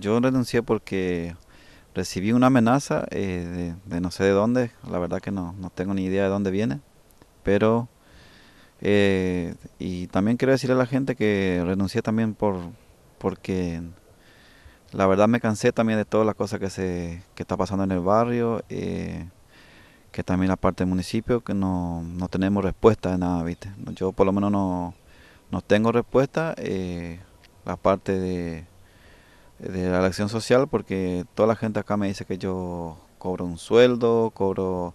Yo renuncié porque recibí una amenaza eh, de, no sé de dónde, la verdad que no, tengo ni idea de dónde viene, pero eh, y también quiero decirle a la gente que renuncié también por porque la verdad me cansé también de todas las cosas que se que está pasando en el barrio. Eh, que también la parte del municipio, que no, tenemos respuesta de nada, ¿viste? Yo por lo menos no, tengo respuesta, la eh, parte de, la acción social, porque toda la gente acá me dice que yo cobro un sueldo, cobro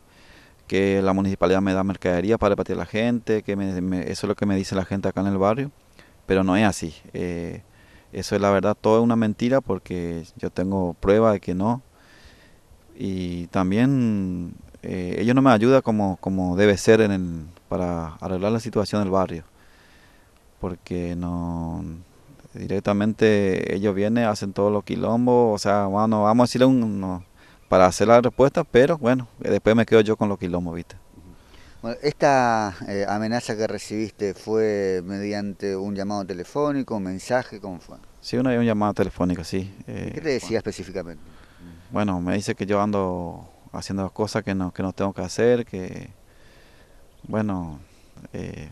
que la municipalidad me da mercadería para repartir a la gente, que eso es lo que me dice la gente acá en el barrio, pero no es así. Eh, eso es la verdad, todo es una mentira porque yo tengo prueba de que no. Y también eh, ellos no me ayudan como, como debe ser en para arreglar la situación del barrio. Porque no directamente ellos vienen, hacen todos los quilombos, o sea, bueno, vamos a decirle un, para hacer la respuesta, pero bueno, después me quedo yo con los quilombos, ¿viste? Bueno, esta eh, amenaza que recibiste fue mediante un llamado telefónico, un mensaje, ¿cómo fue? Sí, una, un llamado sí. ¿Qué eh, te decía específicamente? Bueno, me dice que yo ando haciendo las cosas que no, tengo que hacer, que, bueno, eh,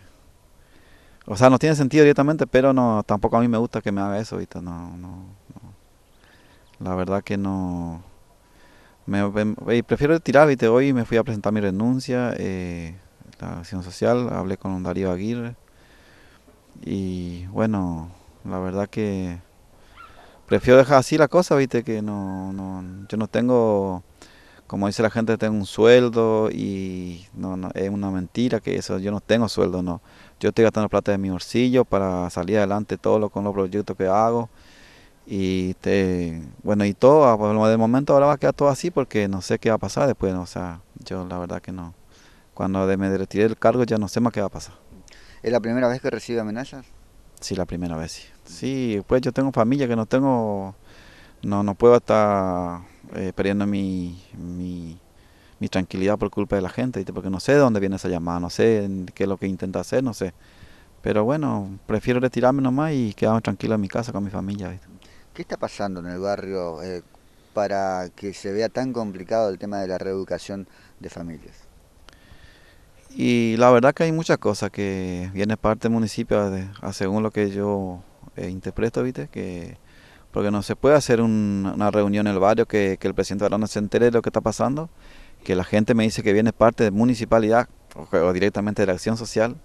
o sea, no tiene sentido directamente, pero no, tampoco a mí me gusta que me haga eso, ¿viste? no, no, la verdad que no, me, prefiero tirar, ¿viste? hoy me fui a presentar mi renuncia, eh, la acción social, hablé con Darío Aguirre, y bueno, la verdad que prefiero dejar así la cosa, viste, que no, no, yo no tengo como dice la gente, tengo un sueldo y no, es una mentira que eso, yo no tengo sueldo, no. Yo estoy gastando plata de mi bolsillo para salir adelante todo lo, con los proyectos que hago. Y te, bueno, y todo, ah, por de momento ahora va a quedar todo así porque no sé qué va a pasar después, o sea, yo la verdad que no. Cuando me retiré del cargo ya no sé más qué va a pasar. ¿Es la primera vez que recibe amenazas? Sí, la primera vez, sí. Sí, pues yo tengo familia que no tengo, no, no puedo estar eh, perdiendo mi, mi, tranquilidad por culpa de la gente, porque no sé de dónde viene esa llamada, no sé qué es lo que intenta hacer, no sé. Pero bueno, prefiero retirarme nomás y quedarme tranquilo en mi casa con mi familia. ¿viste? ¿Qué está pasando en el barrio eh, para que se vea tan complicado el tema de la reeducación de familias? Y la verdad que hay muchas cosas que vienen parte del municipio, según lo que yo eh, interpreto, ¿viste? que porque no se puede hacer una reunión en el barrio que, el presidente de no se entere de lo que está pasando, que la gente me dice que viene parte de municipalidad o, directamente de la acción social,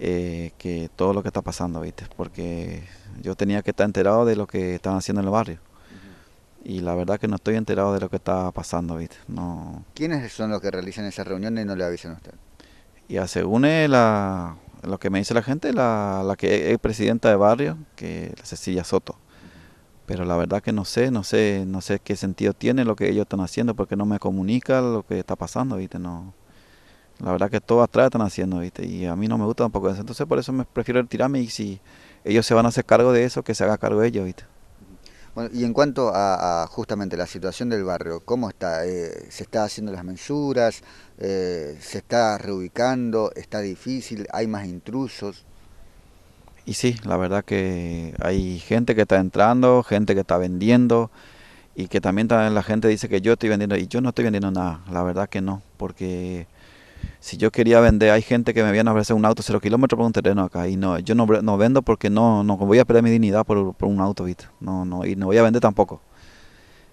eh, que todo lo que está pasando, ¿viste? Porque yo tenía que estar enterado de lo que están haciendo en el barrio. Y la verdad que no estoy enterado de lo que está pasando, ¿viste? No. ¿Quiénes son los que realizan esas reuniones y no le avisan a usted? Y según lo que me dice la gente, la, la que es presidenta de barrio, que es Cecilia Soto pero la verdad que no sé, no sé, no sé qué sentido tiene lo que ellos están haciendo porque no me comunican lo que está pasando, ¿viste? No. La verdad que todo atrás están haciendo, ¿viste? Y a mí no me gusta tampoco eso. Entonces por eso me prefiero retirarme y si ellos se van a hacer cargo de eso, que se haga cargo de ellos, ¿viste? Bueno, y en cuanto a, justamente la situación del barrio, ¿cómo está? Eh, ¿Se está haciendo las mensuras? Eh, ¿Se está reubicando? ¿Está difícil? ¿Hay más intrusos? y sí, la verdad que hay gente que está entrando, gente que está vendiendo y que también la gente dice que yo estoy vendiendo y yo no estoy vendiendo nada, la verdad que no, porque si yo quería vender, hay gente que me viene a ofrecer un auto cero kilómetros por un terreno acá y no, yo no, vendo porque no, no voy a perder mi dignidad por, un auto, No, no, y no voy a vender tampoco.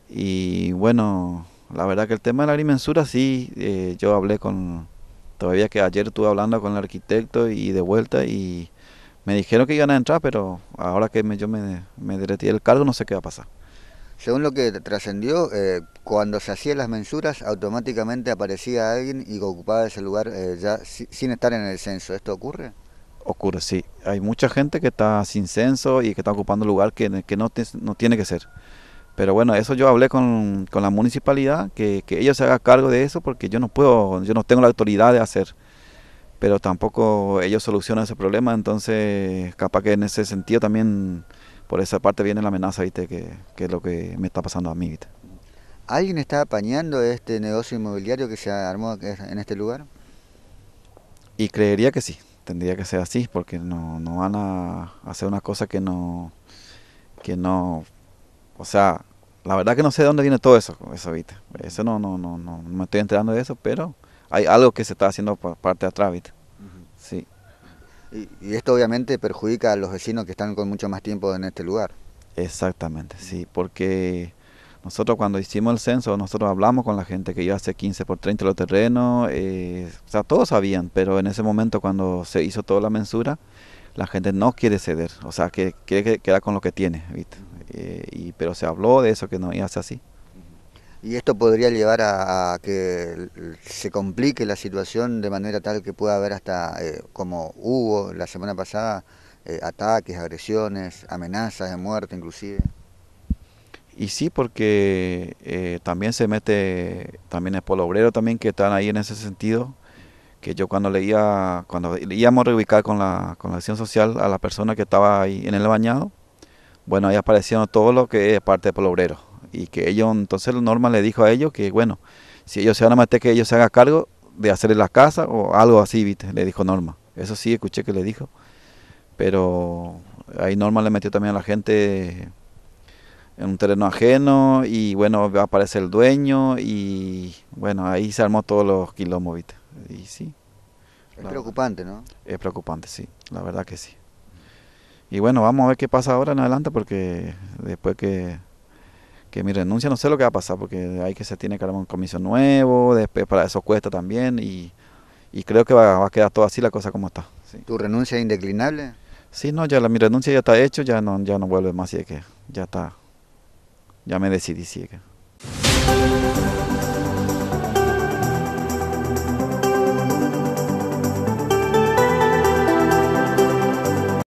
Y bueno, la verdad que el tema de la agrimensura sí, eh, yo hablé con, todavía que ayer estuve hablando con el arquitecto y de vuelta y me dijeron que iban a entrar, pero ahora que yo me, me derretí el cargo, no sé qué va a pasar. Según lo que trascendió, eh, cuando se hacían las mensuras, automáticamente aparecía alguien y ocupaba ese lugar eh, ya sin estar en el censo. ¿Esto ocurre? Ocurre, sí. Hay mucha gente que está sin censo y que está ocupando lugar que, no, tiene que ser. Pero bueno, eso yo hablé con, la municipalidad, que, que ellos se haga cargo de eso porque yo no puedo, yo no tengo la autoridad de hacer pero tampoco ellos solucionan ese problema, entonces capaz que en ese sentido también por esa parte viene la amenaza, ¿viste? Que, es lo que me está pasando a mí, ¿viste? ¿Alguien está apañando este negocio inmobiliario que se armó en este lugar? Y creería que sí, tendría que ser así, porque no, no van a hacer una cosa que no, que no, o sea, la verdad que no sé de dónde viene todo eso, eso, ¿viste? Eso no, no, no, no me estoy enterando de eso, pero hay algo que se está haciendo por parte de atrás, Sí. Y, esto obviamente perjudica a los vecinos que están con mucho más tiempo en este lugar. Exactamente, sí, porque nosotros cuando hicimos el censo, nosotros hablamos con la gente que iba hace 15 por 30 los terrenos, eh, o sea, todos sabían, pero en ese momento cuando se hizo toda la mensura, la gente no quiere ceder, o sea, que quiere con lo que tiene, ¿viste? Eh, y, pero se habló de eso, que no iba a ser así y esto podría llevar a, que se complique la situación de manera tal que pueda haber hasta, eh, como hubo la semana pasada, eh, ataques, agresiones, amenazas de muerte inclusive. Y sí, porque eh, también se mete, también es Polo Obrero también que están ahí en ese sentido, que yo cuando leía, cuando íbamos a reubicar con la, con la acción social a la persona que estaba ahí en el bañado, bueno, ahí aparecieron todo lo que es parte de Polo Obrero y que ellos, entonces Norma le dijo a ellos que bueno, si ellos se van a meter que ellos se hagan cargo de hacerle la casa o algo así, ¿viste? le dijo Norma. Eso sí, escuché que le dijo. Pero ahí Norma le metió también a la gente en un terreno ajeno y bueno, aparece el dueño y bueno, ahí se armó todos los quilombos, ¿viste? Y sí. Es preocupante, ¿no? Es preocupante, sí, la verdad que sí. Y bueno, vamos a ver qué pasa ahora en adelante porque después que que mi renuncia no sé lo que va a pasar porque hay que se tiene que un comisión nuevo, después para eso cuesta también y, creo que va, a quedar todo así la cosa como está. ¿Tu renuncia es indeclinable? Sí, no, ya la, mi renuncia ya está hecho, ya no, ya no vuelve más, y que ya está, ya me decidí, sí que.